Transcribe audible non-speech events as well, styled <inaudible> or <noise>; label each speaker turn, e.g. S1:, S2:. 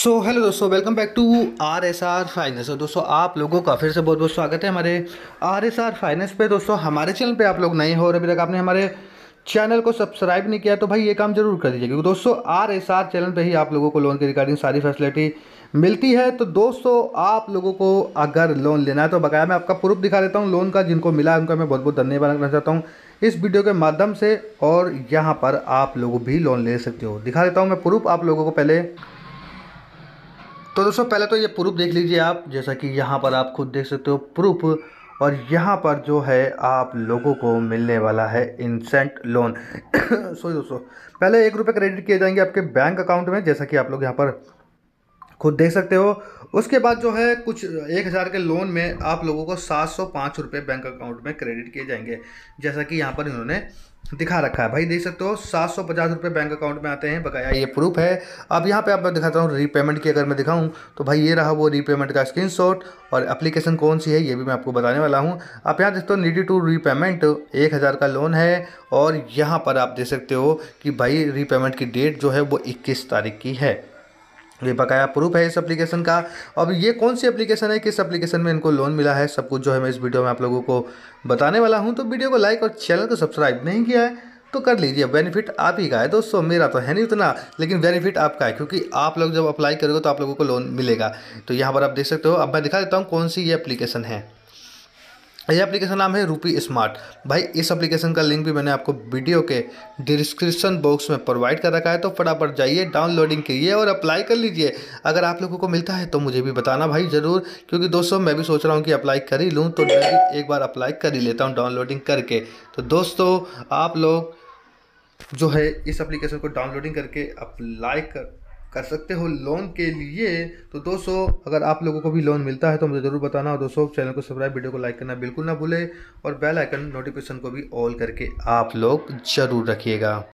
S1: सो hello दोस्तों welcome back to R S R finance दोस्तों आप लोगों का फिर से बहुत बहुत स्वागत है हमारे आर एस आर फाइनेंस पे दोस्तों हमारे चैनल पे आप लोग नए हो और अभी तक आपने हमारे चैनल को सब्सक्राइब नहीं किया तो भाई ये काम जरूर कर दीजिए क्योंकि दोस्तों आर एस आर चैनल पे ही आप लोगों को लोन के रिगार्डिंग सारी फैसिलिटी मिलती है तो दोस्तों आप लोगों को अगर लोन लेना है तो बकाया मैं आपका प्रूफ दिखा देता हूँ लोन का जिनको मिला है उनका मैं बहुत बहुत धन्यवाद करना चाहता हूँ इस वीडियो के माध्यम से और यहाँ पर आप लोग भी लोन ले सकते हो दिखा देता हूँ मैं प्रूफ आप लोगों को पहले तो दोस्तों पहले तो ये प्रूफ देख लीजिए आप जैसा कि यहाँ पर आप खुद देख सकते हो प्रूफ और यहाँ पर जो है आप लोगों को मिलने वाला है इंसेंट लोन <coughs> सो दोस्तों पहले एक रुपये क्रेडिट किए जाएंगे आपके बैंक अकाउंट में जैसा कि आप लोग यहाँ पर खुद देख सकते हो उसके बाद जो है कुछ एक हज़ार के लोन में आप लोगों को सात सौ पाँच रुपये बैंक अकाउंट में क्रेडिट किए जाएंगे जैसा कि यहाँ पर इन्होंने दिखा रखा है भाई देख सकते हो सात सौ पचास रुपये बैंक अकाउंट में आते हैं बकाया ये प्रूफ है अब यहाँ पे आप मैं दिखाता हूँ रीपेमेंट की अगर मैं दिखाऊँ तो भाई ये रहा वो रीपेमेंट का स्क्रीन और एप्लीकेशन कौन सी है ये भी मैं आपको बताने वाला हूँ आप यहाँ देखते हो नीडी टू रीपेमेंट एक हज़ार का लोन है और यहाँ पर आप देख सकते हो कि भाई रीपेमेंट की डेट जो है वो इक्कीस तारीख की है ये बकाया प्रूफ है इस एप्लीकेशन का अब ये कौन सी एप्लीकेशन है किस एप्लीकेशन में इनको लोन मिला है सब कुछ जो है मैं इस वीडियो में आप लोगों को बताने वाला हूँ तो वीडियो को लाइक और चैनल को सब्सक्राइब नहीं किया है तो कर लीजिए बेनिफिट आप ही का है दोस्तों मेरा तो है नहीं उतना लेकिन बेनिफिट आपका है क्योंकि आप लोग जब अप्लाई करोगे तो आप लोगों को लोन मिलेगा तो यहाँ पर आप देख सकते हो अब मैं दिखा देता हूँ कौन सी ये एप्लीकेशन है ये एप्लीकेशन नाम है रूपी स्मार्ट भाई इस एप्लीकेशन का लिंक भी मैंने आपको वीडियो के डिस्क्रिप्शन बॉक्स में प्रोवाइड कर रखा है तो फटाफट जाइए डाउनलोडिंग कीजिए और अप्लाई कर लीजिए अगर आप लोगों को मिलता है तो मुझे भी बताना भाई ज़रूर क्योंकि दोस्तों मैं भी सोच रहा हूँ कि अप्लाई कर ही लूँ तो मैं भी एक बार अप्लाई कर ही लेता हूँ डाउनलोडिंग करके तो दोस्तों आप लोग जो है इस एप्लीकेशन को डाउनलोडिंग करके अप्लाई कर कर सकते हो लोन के लिए तो दोस्तों अगर आप लोगों को भी लोन मिलता है तो मुझे ज़रूर बताना और दोस्तों चैनल को सब्सक्राइब वीडियो को लाइक करना बिल्कुल ना भूले और बेल आइकन नोटिफिकेशन को भी ऑल करके आप लोग ज़रूर रखिएगा